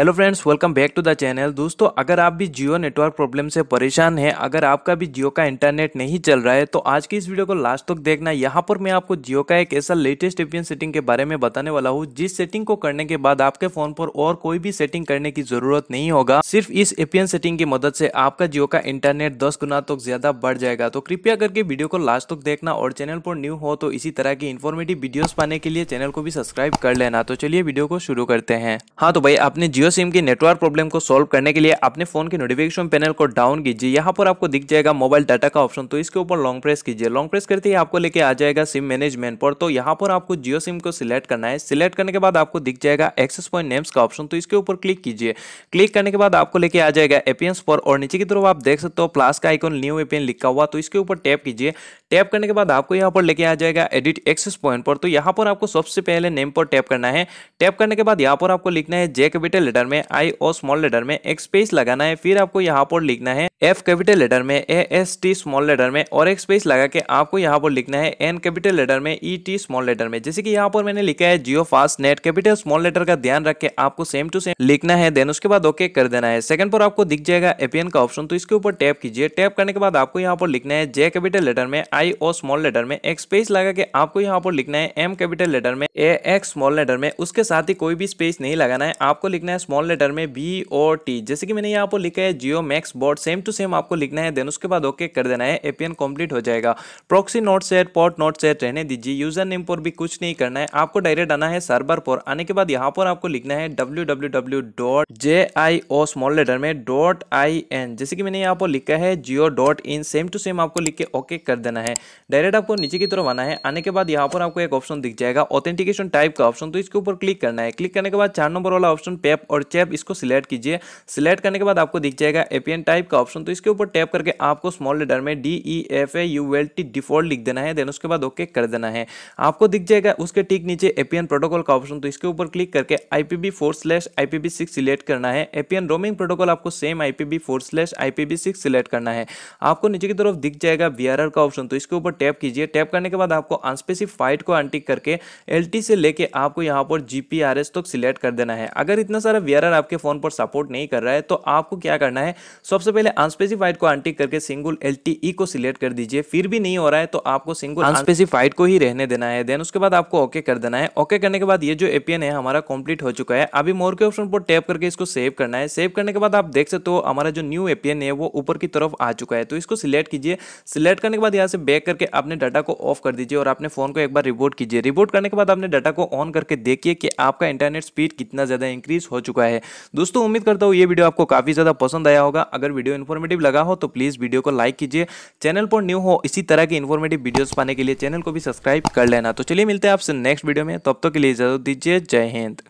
hello friends welcome back to the channel दोस्तों अगर आप भी जियो नेटवर्क प्रॉब्लम से परेशान हैं अगर आपका भी जियो का इंटरनेट नहीं चल रहा है तो आज की इस वीडियो को लास्ट तक देखना यहाँ पर मैं आपको जियो का एक ऐसा लेटेस्ट एपियन सेटिंग के बारे में बताने वाला हूँ जिस सेटिंग को करने के बाद आपके फोन पर और कोई भी सेटिंग करने की जरूरत नहीं होगा सिर्फ इस एपियन सेटिंग की मदद से आपका जियो का इंटरनेट दस गुना तक तो ज्यादा बढ़ जाएगा तो कृपया करके वीडियो को लास्ट तक देखना और चैनल पर न्यू हो तो इसी तरह की इन्फॉर्मेटिव वीडियोज पाने के लिए चैनल को भी सब्सक्राइब कर लेना तो चलिए वीडियो को शुरू करते हैं हाँ तो भाई आपने जियो जियो सिम की नेटवर्क प्रॉब्लम को सॉल्व करने के लिए अपने फोन के नोटिफिकेशन पैनल को डाउन कीजिए यहाँ पर आपको दिख जाएगा मोबाइल डाटा का ऑप्शन तो इसके ऊपर लॉन्ग प्रेस कीजिए लॉन्ग प्रेस करते ही आपको लेके आ जाएगा सिम मैनेजमेंट पर तो यहाँ पर आपको जियो सिम को सिलेक्ट करना है सिलेक्ट करने के बाद आपको दिख जाएगा एक्सेस पॉइंट नेम्स का ऑप्शन तो इसके ऊपर क्लिक कीजिए क्लिक करने के बाद आपको लेके आ जाएगा एपियंस पर और नीचे की तरफ आप देख सकते हो प्लास का आइकॉन न्यू एपियन लिखा हुआ तो इसके ऊपर टैप कीजिए टैप करने के बाद आपको यहाँ पर लेके आ जाएगा एडिट एक्सेस पॉइंट पर तो यहाँ पर आपको सबसे पहले नेम पर टैप करना है टैप करने के बाद यहाँ पर आपको लिखना है जे कैपिटल लेटर में आई और स्मॉल लेटर में एक स्पेस लगाना है फिर आपको यहाँ पर लिखना है एफ कैपिटल लेटर में A S T small letter में और एक स्पेस लगा के आपको यहाँ पर लिखना है एन कैपिटल लेटर में ई टी स्मॉल लेटर में जैसे कि यहाँ पर मैंने लिखा है Jio fast net capital small letter का ध्यान रख के आपको सेम टू सेम लिखना है देन उसके बाद ओके कर देना है सेकंड पर आपको दिख जाएगा एपीएन का ऑप्शन तो इसके ऊपर टैप कीजिए टैप करने के बाद आपको यहाँ पर लिखना है जे कैपिटल लेटर में आई ओ स्मॉल लेटर में एक स्पेस लगा के आपको यहाँ पर लिखना है एम कैपिटल लेटर में ए एक्स स्मॉल लेटर में उसके साथ ही कोई भी स्पेस नहीं लगाना है आपको लिखना है स्मॉल लेटर में बी ओ टी जैसे कि मैंने यहाँ पर लिखा है Jio max board same to same आपको लिखना है देन उसके बाद ओके कर देना है एपीएन कंप्लीट हो जाएगा proxy not set port not set रहने दीजिए यूजर नेम पर भी कुछ नहीं करना है आपको डायरेक्ट आना है सर्वर पर आने के बाद यहाँ पर आपको लिखना है W W W dot J I O small letter में डॉट आई एन जैसे कि मैंने यहाँ पर लिखा है Jio dot in same to same आपको लिख के ओके कर देना है डायरेक्ट आपको नीचे की तरफ आना है आने के बाद यहाँ पर आपको एक ऑप्शन दिख जाएगा ऑथेंटिकेशन टाइप का ऑप्शन तो इसके ऊपर क्लिक करना है क्लिक करने के बाद चार नंबर वाला ऑप्शन पेप और चैप इसको सिलेक्ट कीजिए सिलेक्ट करने के बाद आपको दिख जाएगा एपीएन टाइप का ऑप्शन ऑप्शन तो इसके ऊपर टैप करके आपको स्मॉल लेटर में D E F A U L T default लिख देना है देन उसके बाद ओके कर देना है आपको दिख जाएगा उसके ठीक नीचे एपीएन प्रोटोकॉल का ऑप्शन तो इसके ऊपर क्लिक करके IPv four slash IPv six select करना है एपीएन रोमिंग प्रोटोकॉल आपको same IPv four slash IPv six select करना है आपको नीचे की तरफ दिख जाएगा वीआरआर का ऑप्शन तो इसके ऊपर टैप कीजिए टैप करने के बाद आपको अनस्पेसिफाइड को अनटिक करके एल से लेके आपको यहाँ पर जीपीआरएस तक सिलेक्ट कर देना है अगर इतना सारा वीआरआर आपके फोन पर सपोर्ट नहीं कर रहा है तो आपको क्या करना है सबसे पहले अनस्पेसिफाइड को अनटिक करके सिंगल एल को सिलेक्ट कर दीजिए फिर भी नहीं हो रहा है तो आपको सिंगल अनस्पेसिफाइड को ही रहने देना है देन उसके बाद आपको ओके कर देना है ओके करने के बाद ये जो एपीएन है हमारा कंप्लीट हो चुका है अभी मोर के ऑप्शन पर टैप करके इसको सेव करना है सेव करने के बाद आप देख सकते हो हमारा जो न्यू एपीएन है वो ऊपर की तरफ आ चुका है तो इसको सिलेक्ट कीजिए सिलेक्ट करने के बाद यहाँ से बैक करके अपने डाटा को ऑफ कर दीजिए और अपने फोन को एक बार रिबोट कीजिए रिबोट करने के बाद अपने डाटा को ऑन करके देखिए कि आपका इंटरनेट स्पीड कितना ज़्यादा इंक्रीज हो चुका है दोस्तों उम्मीद करता हूँ ये वीडियो आपको काफ़ी ज़्यादा पसंद आया होगा अगर वीडियो इन्फॉर्म इन्फॉर्मेटिव लगा हो तो प्लीज़ वीडियो को लाइक कीजिए चैनल पर न्यू हो इसी तरह की इन्फॉर्मेटिव वीडियोस पाने के लिए चैनल को भी सब्सक्राइब कर लेना तो चलिए मिलते हैं आपसे नेक्स्ट वीडियो में तब तक तो के लिए इजाजत दीजिए जय हिंद